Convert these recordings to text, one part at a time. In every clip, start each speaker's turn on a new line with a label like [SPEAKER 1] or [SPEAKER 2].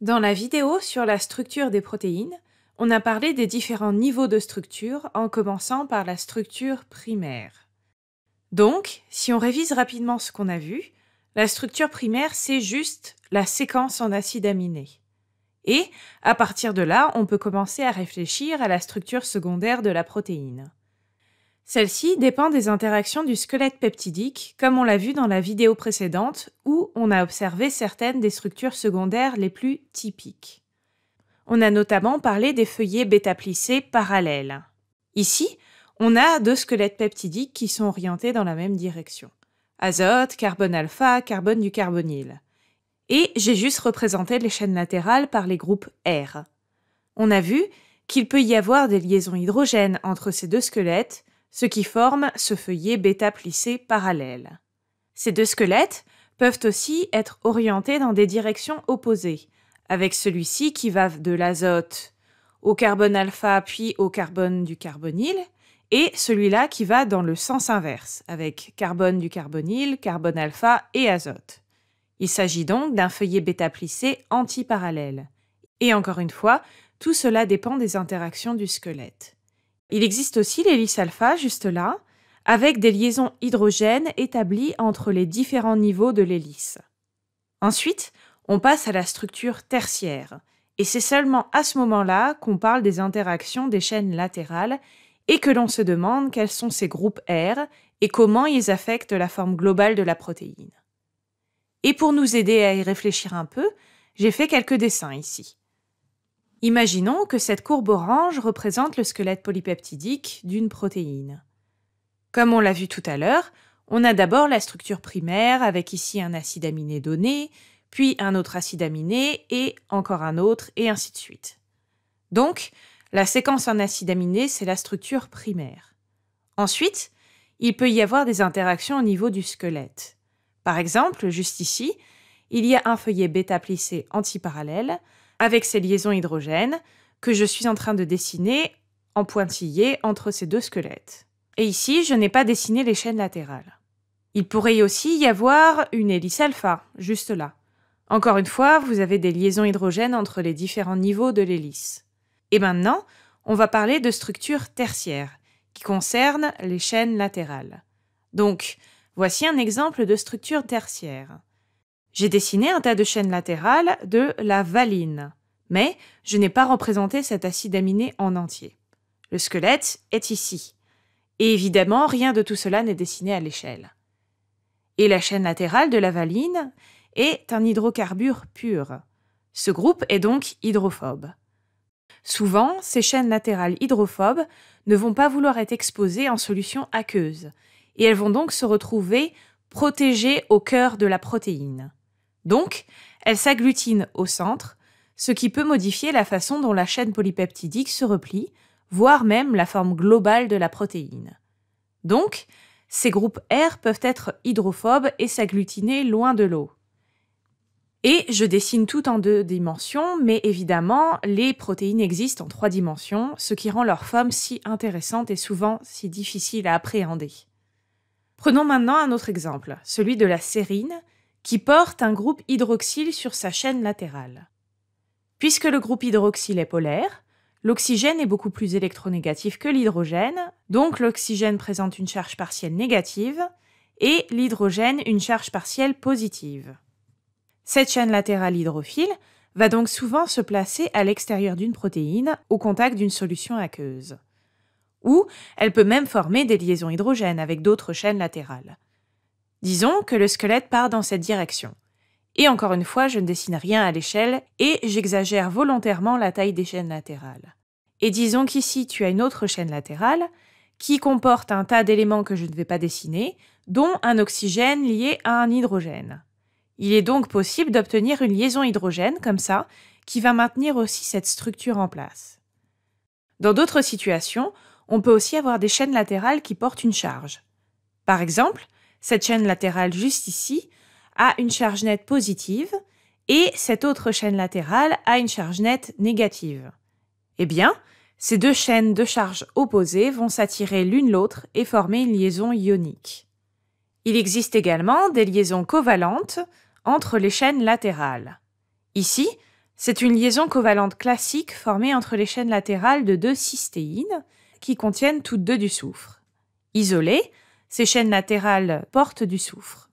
[SPEAKER 1] Dans la vidéo sur la structure des protéines, on a parlé des différents niveaux de structure en commençant par la structure primaire. Donc, si on révise rapidement ce qu'on a vu, la structure primaire, c'est juste la séquence en acides aminés. Et, à partir de là, on peut commencer à réfléchir à la structure secondaire de la protéine. Celle-ci dépend des interactions du squelette peptidique, comme on l'a vu dans la vidéo précédente, où on a observé certaines des structures secondaires les plus typiques. On a notamment parlé des feuillets bêta-plissés parallèles. Ici, on a deux squelettes peptidiques qui sont orientés dans la même direction. Azote, carbone alpha, carbone du carbonyl. Et j'ai juste représenté les chaînes latérales par les groupes R. On a vu qu'il peut y avoir des liaisons hydrogènes entre ces deux squelettes, ce qui forme ce feuillet bêta-plissé parallèle. Ces deux squelettes peuvent aussi être orientés dans des directions opposées, avec celui-ci qui va de l'azote au carbone alpha puis au carbone du carbonyl, et celui-là qui va dans le sens inverse, avec carbone du carbonyl, carbone alpha et azote. Il s'agit donc d'un feuillet bêta plissé antiparallèle. Et encore une fois, tout cela dépend des interactions du squelette. Il existe aussi l'hélice alpha, juste là, avec des liaisons hydrogènes établies entre les différents niveaux de l'hélice. Ensuite, on passe à la structure tertiaire, et c'est seulement à ce moment-là qu'on parle des interactions des chaînes latérales et que l'on se demande quels sont ces groupes R et comment ils affectent la forme globale de la protéine. Et pour nous aider à y réfléchir un peu, j'ai fait quelques dessins ici. Imaginons que cette courbe orange représente le squelette polypeptidique d'une protéine. Comme on l'a vu tout à l'heure, on a d'abord la structure primaire avec ici un acide aminé donné, puis un autre acide aminé et encore un autre et ainsi de suite. Donc, la séquence en acide aminé, c'est la structure primaire. Ensuite, il peut y avoir des interactions au niveau du squelette. Par exemple, juste ici, il y a un feuillet bêta-plissé antiparallèle avec ces liaisons hydrogènes que je suis en train de dessiner en pointillé entre ces deux squelettes. Et ici, je n'ai pas dessiné les chaînes latérales. Il pourrait aussi y avoir une hélice alpha, juste là. Encore une fois, vous avez des liaisons hydrogènes entre les différents niveaux de l'hélice. Et maintenant, on va parler de structures tertiaires, qui concernent les chaînes latérales. Donc, voici un exemple de structure tertiaire. J'ai dessiné un tas de chaînes latérales de la valine, mais je n'ai pas représenté cet acide aminé en entier. Le squelette est ici. Et évidemment, rien de tout cela n'est dessiné à l'échelle. Et la chaîne latérale de la valine est un hydrocarbure pur. Ce groupe est donc hydrophobe. Souvent, ces chaînes latérales hydrophobes ne vont pas vouloir être exposées en solution aqueuse, et elles vont donc se retrouver protégées au cœur de la protéine. Donc, elle s'agglutine au centre, ce qui peut modifier la façon dont la chaîne polypeptidique se replie, voire même la forme globale de la protéine. Donc, ces groupes R peuvent être hydrophobes et s'agglutiner loin de l'eau. Et je dessine tout en deux dimensions, mais évidemment, les protéines existent en trois dimensions, ce qui rend leur forme si intéressante et souvent si difficile à appréhender. Prenons maintenant un autre exemple, celui de la sérine, qui porte un groupe hydroxyle sur sa chaîne latérale. Puisque le groupe hydroxyle est polaire, l'oxygène est beaucoup plus électronégatif que l'hydrogène, donc l'oxygène présente une charge partielle négative et l'hydrogène une charge partielle positive. Cette chaîne latérale hydrophile va donc souvent se placer à l'extérieur d'une protéine au contact d'une solution aqueuse. Ou elle peut même former des liaisons hydrogènes avec d'autres chaînes latérales. Disons que le squelette part dans cette direction. Et encore une fois, je ne dessine rien à l'échelle et j'exagère volontairement la taille des chaînes latérales. Et disons qu'ici, tu as une autre chaîne latérale qui comporte un tas d'éléments que je ne vais pas dessiner, dont un oxygène lié à un hydrogène. Il est donc possible d'obtenir une liaison hydrogène comme ça, qui va maintenir aussi cette structure en place. Dans d'autres situations, on peut aussi avoir des chaînes latérales qui portent une charge. Par exemple, cette chaîne latérale juste ici a une charge nette positive et cette autre chaîne latérale a une charge nette négative. Eh bien, ces deux chaînes de charges opposées vont s'attirer l'une l'autre et former une liaison ionique. Il existe également des liaisons covalentes entre les chaînes latérales. Ici, c'est une liaison covalente classique formée entre les chaînes latérales de deux cystéines qui contiennent toutes deux du soufre. Isolées, ces chaînes latérales portent du soufre.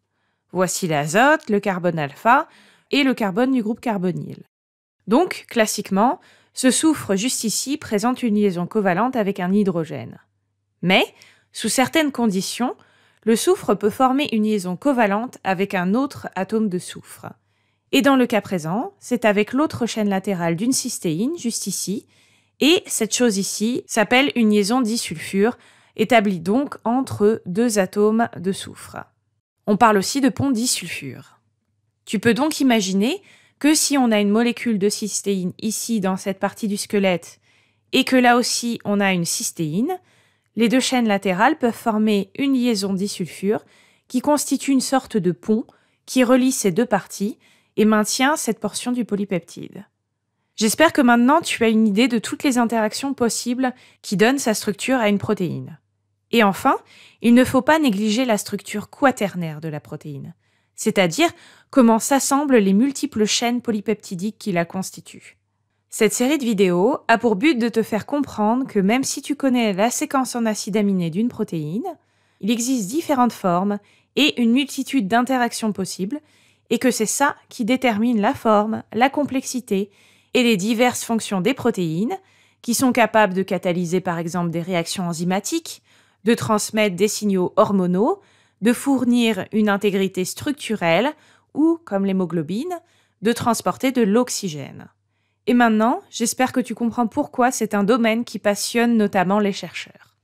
[SPEAKER 1] Voici l'azote, le carbone alpha et le carbone du groupe carbonyl. Donc, classiquement, ce soufre juste ici présente une liaison covalente avec un hydrogène. Mais, sous certaines conditions, le soufre peut former une liaison covalente avec un autre atome de soufre. Et dans le cas présent, c'est avec l'autre chaîne latérale d'une cystéine, juste ici, et cette chose ici s'appelle une liaison disulfure, établi donc entre deux atomes de soufre. On parle aussi de pont disulfure. Tu peux donc imaginer que si on a une molécule de cystéine ici dans cette partie du squelette et que là aussi on a une cystéine, les deux chaînes latérales peuvent former une liaison disulfure qui constitue une sorte de pont qui relie ces deux parties et maintient cette portion du polypeptide. J'espère que maintenant tu as une idée de toutes les interactions possibles qui donnent sa structure à une protéine. Et enfin, il ne faut pas négliger la structure quaternaire de la protéine, c'est-à-dire comment s'assemblent les multiples chaînes polypeptidiques qui la constituent. Cette série de vidéos a pour but de te faire comprendre que même si tu connais la séquence en acide aminé d'une protéine, il existe différentes formes et une multitude d'interactions possibles, et que c'est ça qui détermine la forme, la complexité et les diverses fonctions des protéines, qui sont capables de catalyser par exemple des réactions enzymatiques, de transmettre des signaux hormonaux, de fournir une intégrité structurelle ou, comme l'hémoglobine, de transporter de l'oxygène. Et maintenant, j'espère que tu comprends pourquoi c'est un domaine qui passionne notamment les chercheurs.